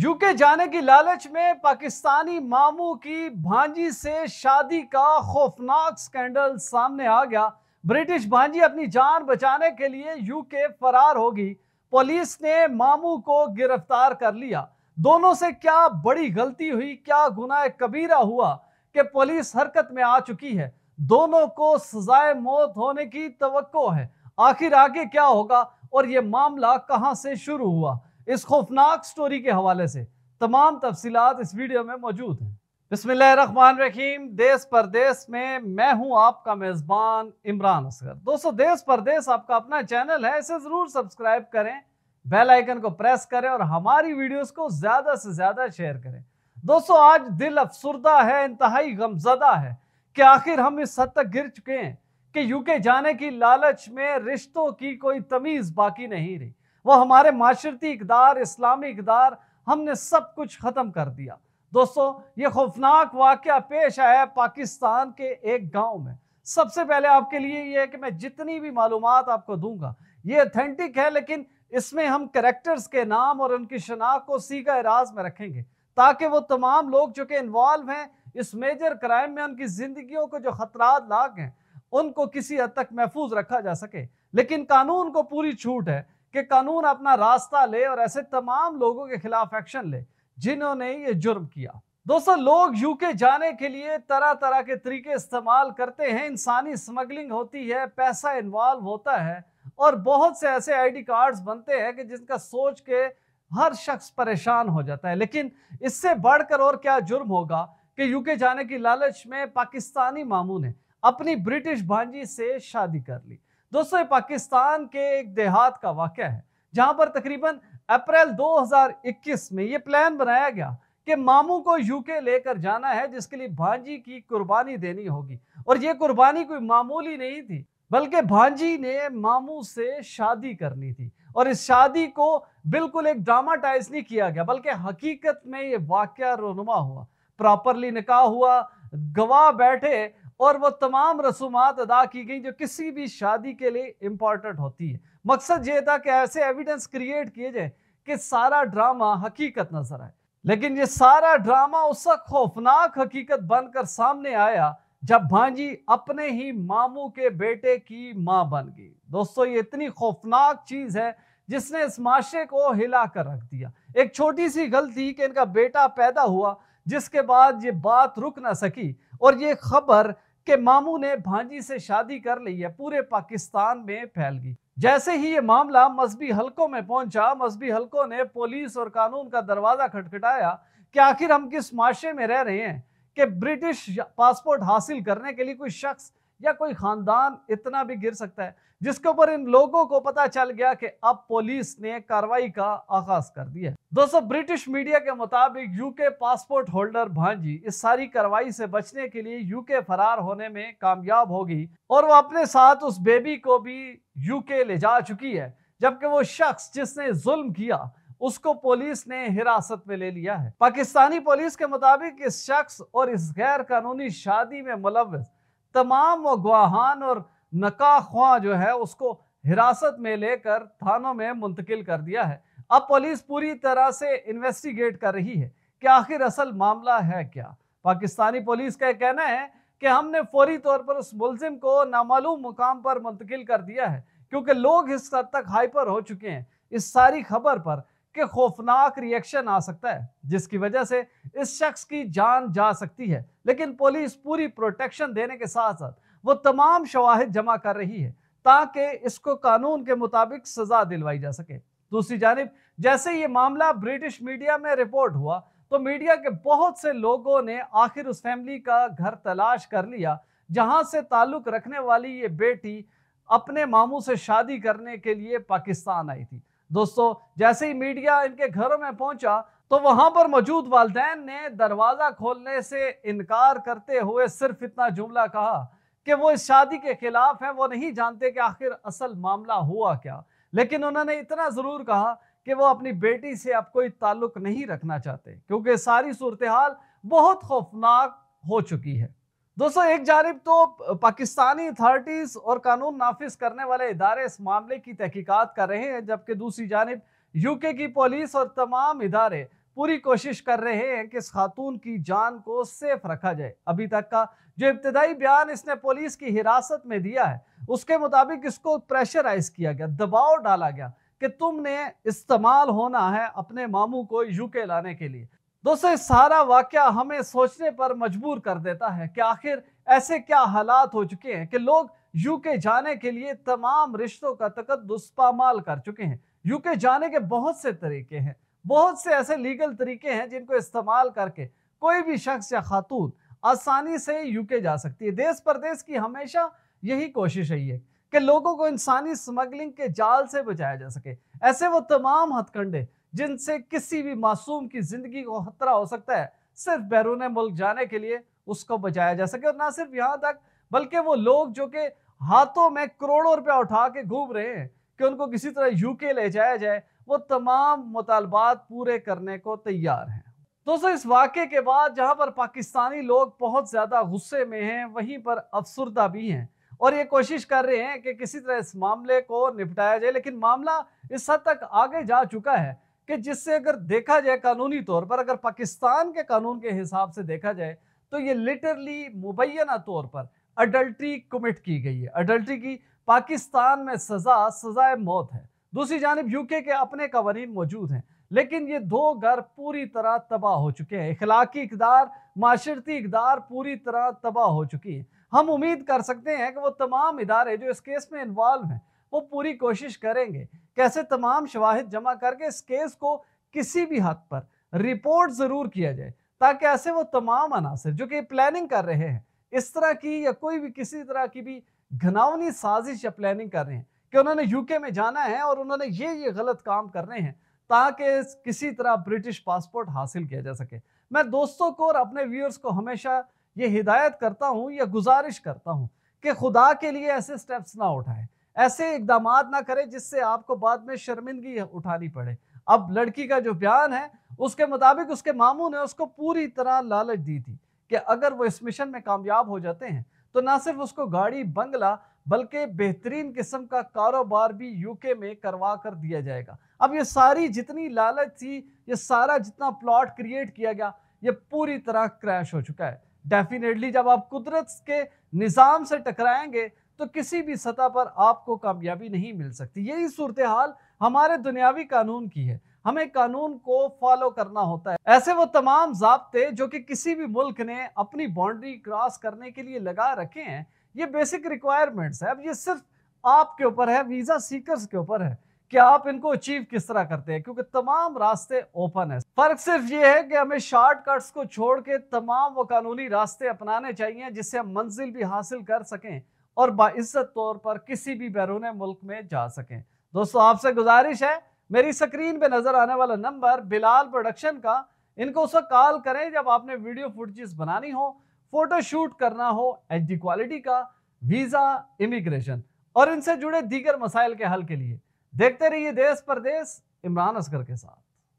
UK जाने की लालच में पाकिस्तानी मामू की भांजी से शादी का खौफनाक स्कैंडल सामने आ गया ब्रिटिश भांजी अपनी जान बचाने के लिए यूके फरार होगी पुलिस ने मामू को गिरफ्तार कर लिया दोनों से क्या बड़ी गलती हुई क्या गुनाह कबीरा हुआ कि पुलिस हरकत में आ चुकी है दोनों को सजाए मौत होने की तवक्को है आखिर आगे क्या होगा और ये मामला कहां से शुरू हुआ इस खौफनाक स्टोरी के हवाले से तमाम तफसीत इस वीडियो में मौजूद हैं बसमान रहीम देश परदेश में मैं हूं आपका मेज़बान इमरान असगर दोस्तों देश परदेश आपका अपना चैनल है इसे ज़रूर सब्सक्राइब करें बेल आइकन को प्रेस करें और हमारी वीडियोस को ज़्यादा से ज़्यादा शेयर करें दोस्तों आज दिल अफसरदा है इंतहाई गमजदा है कि आखिर हम इस हद तक गिर चुके हैं कि यूके जाने की लालच में रिश्तों की कोई तमीज़ बाकी नहीं रही वो हमारे माशरती इकदार इस्लामी इकदार हमने सब कुछ ख़त्म कर दिया दोस्तों ये खौफनाक वाक़ पेश आया पाकिस्तान के एक गांव में सबसे पहले आपके लिए ये है कि मैं जितनी भी मालूम आपको दूंगा ये अथेंटिक है लेकिन इसमें हम करेक्टर्स के नाम और उनकी शनाख्त को सीगा इराज में रखेंगे ताकि वो तमाम लोग जो कि इन्वॉल्व हैं इस मेजर क्राइम में उनकी जिंदगी को जो ख़तरा लाक हैं उनको किसी हद तक महफूज रखा जा सके लेकिन कानून को पूरी छूट है कि कानून अपना रास्ता ले और ऐसे तमाम लोगों के खिलाफ एक्शन ले जिन्होंने ये जुर्म किया दोस्तों लोग यूके जाने के लिए तरह तरह के तरीके इस्तेमाल करते हैं इंसानी स्मगलिंग होती है पैसा इन्वॉल्व होता है और बहुत से ऐसे आईडी कार्ड्स बनते हैं कि जिनका सोच के हर शख्स परेशान हो जाता है लेकिन इससे बढ़कर और क्या जुर्म होगा कि यूके जाने की लालच में पाकिस्तानी मामू ने अपनी ब्रिटिश भांजी से शादी कर ली दोस्तों ये पाकिस्तान के एक देहात का वाक़ है जहां पर तकरीबन अप्रैल 2021 में ये प्लान बनाया गया कि मामू को यूके लेकर जाना है जिसके लिए भांजी की कुर्बानी देनी होगी और ये कुर्बानी कोई मामूली नहीं थी बल्कि भांजी ने मामू से शादी करनी थी और इस शादी को बिल्कुल एक ड्रामाटाइज नहीं किया गया बल्कि हकीकत में ये वाक्य रोनुमा हुआ प्रॉपरली निकाह हुआ गवाह बैठे और वो तमाम रसूमात अदा की गई जो किसी भी शादी के लिए इम्पॉर्टेंट होती है मकसद ये था कि ऐसे एविडेंस क्रिएट किए जाए कि सारा ड्रामा हकीकत नजर आए लेकिन ये सारा ड्रामा उस वक्त खौफनाक हकीकत बनकर सामने आया जब भांजी अपने ही मामू के बेटे की मां बन गई दोस्तों ये इतनी खौफनाक चीज़ है जिसने इस माशे को हिला कर रख दिया एक छोटी सी गलती कि इनका बेटा पैदा हुआ जिसके बाद ये बात रुक ना सकी और ये खबर कि मामू ने भांजी से शादी कर ली है पूरे पाकिस्तान में फैल गई जैसे ही ये मामला मजहबी हलकों में पहुंचा मजहबी हलकों ने पुलिस और कानून का दरवाज़ा खटखटाया कि आखिर हम किस माशरे में रह रहे हैं कि ब्रिटिश पासपोर्ट हासिल करने के लिए कोई शख्स या कोई ख़ानदान इतना भी गिर सकता है जिसके ऊपर इन लोगों को पता चल गया कि अब पुलिस ने कार्रवाई का आगाज कर दिया दोस्तों ब्रिटिश मीडिया के मुताबिक यूके पासपोर्ट होल्डर भांजी इस सारी कार्रवाई से बचने के लिए यूके फरार होने में कामयाब होगी और वो अपने साथ उस बेबी को भी यूके ले जा चुकी है जबकि वो शख्स जिसने जुल्म किया उसको पुलिस ने हिरासत में ले लिया है पाकिस्तानी पुलिस के मुताबिक इस शख्स और इस गैर कानूनी शादी में मुलव तमाम गवाहान और नका ख्वा जो है उसको हिरासत में लेकर थानों में मुंतकिल कर दिया है अब पुलिस पूरी तरह से इन्वेस्टिगेट कर रही है कि आखिर असल मामला है क्या पाकिस्तानी पुलिस का कहना है कि हमने फौरी तौर पर उस मुलजिम को नामालूम मुकाम पर मुंतकिल कर दिया है क्योंकि लोग इस हद तक हाइपर हो चुके हैं इस सारी खबर पर कि खौफनाक रिएक्शन आ सकता है जिसकी वजह से इस शख्स की जान जा सकती है लेकिन पुलिस पूरी प्रोटेक्शन देने के साथ साथ वो तमाम शवाहद जमा कर रही है ताकि इसको कानून के मुताबिक सजा दिलवाई जा सके दूसरी जानब जैसे ये मामला ब्रिटिश मीडिया में रिपोर्ट हुआ तो मीडिया के बहुत से लोगों ने आखिर उस फैमिली का घर तलाश कर लिया जहां से ताल्लुक रखने वाली ये बेटी अपने मामू से शादी करने के लिए पाकिस्तान आई थी दोस्तों जैसे ही मीडिया इनके घरों में पहुंचा तो वहां पर मौजूद वालदेन ने दरवाजा खोलने से इनकार करते हुए सिर्फ इतना जुमला कहा कि वो इस शादी के खिलाफ है वो नहीं जानते कि आखिर असल मामला हुआ क्या लेकिन उन्होंने इतना ज़रूर कहा कि वो अपनी बेटी से अब कोई ताल्लुक नहीं रखना चाहते क्योंकि सारी सूरत हाल बहुत खौफनाक हो चुकी है दोस्तों एक जानब तो पाकिस्तानी अथॉरिटीज़ और कानून नाफिज करने वाले इदारे इस मामले की तहकीकत कर रहे हैं जबकि दूसरी जानब यूके की पुलिस और तमाम इदारे पूरी कोशिश कर रहे हैं कि इस खातून की जान को सेफ रखा जाए अभी तक का जो इब्तदाई बयान इसने पुलिस की हिरासत में दिया है उसके मुताबिक इसको प्रेशराइज किया गया दबाव डाला गया कि तुमने इस्तेमाल होना है अपने मामू को यूके लाने के लिए दोस्तों सारा वाक्य हमें सोचने पर मजबूर कर देता है कि आखिर ऐसे क्या हालात हो चुके हैं कि लोग यूके जाने के लिए तमाम रिश्तों का तकदस पामाल कर चुके हैं यूके जाने के बहुत से तरीके हैं बहुत से ऐसे लीगल तरीके हैं जिनको इस्तेमाल करके कोई भी शख्स या खातून आसानी से यूके जा सकती है देश परदेश की हमेशा यही कोशिश रही है कि लोगों को इंसानी स्मगलिंग के जाल से बचाया जा सके ऐसे वो तमाम हथकंडे जिनसे किसी भी मासूम की जिंदगी को खतरा हो सकता है सिर्फ बैरून मुल्क जाने के लिए उसको बचाया जा सके और ना सिर्फ यहाँ तक बल्कि वो लोग जो कि हाथों में करोड़ों रुपया उठा के घूम रहे हैं कि उनको किसी तरह यूके ले जाया जाए वो तमाम मुतालबात पूरे करने को तैयार हैं दोस्तों इस वाक़े के बाद जहाँ पर पाकिस्तानी लोग बहुत ज़्यादा गुस्से में हैं वहीं पर अफसरदा भी हैं और ये कोशिश कर रहे हैं कि किसी तरह इस मामले को निपटाया जाए लेकिन मामला इस हद तक आगे जा चुका है कि जिससे अगर देखा जाए कानूनी तौर पर अगर पाकिस्तान के कानून के हिसाब से देखा जाए तो ये लिटरली मुबैना तौर पर अडल्ट्री कमिट की गई है अडल्ट्री की पाकिस्तान में सज़ा सज़ाए मौत है दूसरी जानब यूके के अपने कवानीन मौजूद हैं लेकिन ये दो घर पूरी तरह तबाह हो चुके हैं इखलाकी इकदार माशरती इकदार पूरी तरह तबाह हो चुकी है हम उम्मीद कर सकते हैं कि वो तमाम इदारे जो इस केस में इन्वॉल्व हैं वो पूरी कोशिश करेंगे कैसे तमाम शवाहद जमा करके इस केस को किसी भी हद पर रिपोर्ट ज़रूर किया जाए ताकि ऐसे वो तमाम अनासर जो कि प्लानिंग कर रहे हैं इस तरह की या कोई भी किसी तरह की भी घनावनी साजिश या प्लानिंग कर रहे हैं कि उन्होंने यूके में जाना है और उन्होंने ये ये गलत काम करने हैं ताकि किसी तरह ब्रिटिश पासपोर्ट हासिल किया जा सके मैं दोस्तों को और अपने व्यूअर्स को हमेशा ये हिदायत करता हूँ या गुजारिश करता हूँ कि खुदा के लिए ऐसे स्टेप्स ना उठाएं ऐसे इकदाम ना करें जिससे आपको बाद में शर्मिंदगी उठानी पड़े अब लड़की का जो बयान है उसके मुताबिक उसके मामू ने उसको पूरी तरह लालच दी थी कि अगर वो इस मिशन में कामयाब हो जाते हैं तो ना सिर्फ उसको गाड़ी बंगला बल्कि बेहतरीन किस्म का कारोबार भी यूके में करवा कर दिया जाएगा अब ये सारी जितनी लालच थी ये सारा जितना प्लॉट क्रिएट किया गया ये पूरी तरह क्रैश हो चुका है डेफिनेटली जब आप कुदरत के निज़ाम से टकराएंगे तो किसी भी सतह पर आपको कामयाबी नहीं मिल सकती यही सूरत हाल हमारे दुनियावी कानून की है हमें कानून को फॉलो करना होता है ऐसे वो तमाम जबते जो कि किसी भी मुल्क ने अपनी बाउंड्री क्रॉस करने के लिए लगा रखे हैं ये बेसिक रिक्वायरमेंट्स है अब ये सिर्फ आपके ऊपर है वीजा सीकर्स के ऊपर है कि आप इनको अचीव किस तरह करते हैं क्योंकि तमाम रास्ते ओपन है फर्क सिर्फ ये है कि हमें शॉर्टकट्स को छोड़ के तमाम वो कानूनी रास्ते अपनाने चाहिए जिससे हम मंजिल भी हासिल कर सकें और बाइज्जत तौर पर किसी भी बैरून मुल्क में जा सकें दोस्तों आपसे गुजारिश है मेरी स्क्रीन पे नजर आने वाला नंबर बिलाल प्रोडक्शन का इनको उस वक्त कॉल करें जब आपने वीडियो फुटेज बनानी हो फोटोशूट करना हो एच डी क्वालिटी का वीजा इमिग्रेशन और इनसे जुड़े दीगर मसाइल के हल के लिए देखते रहिए देश परदेश इमरान असगर के साथ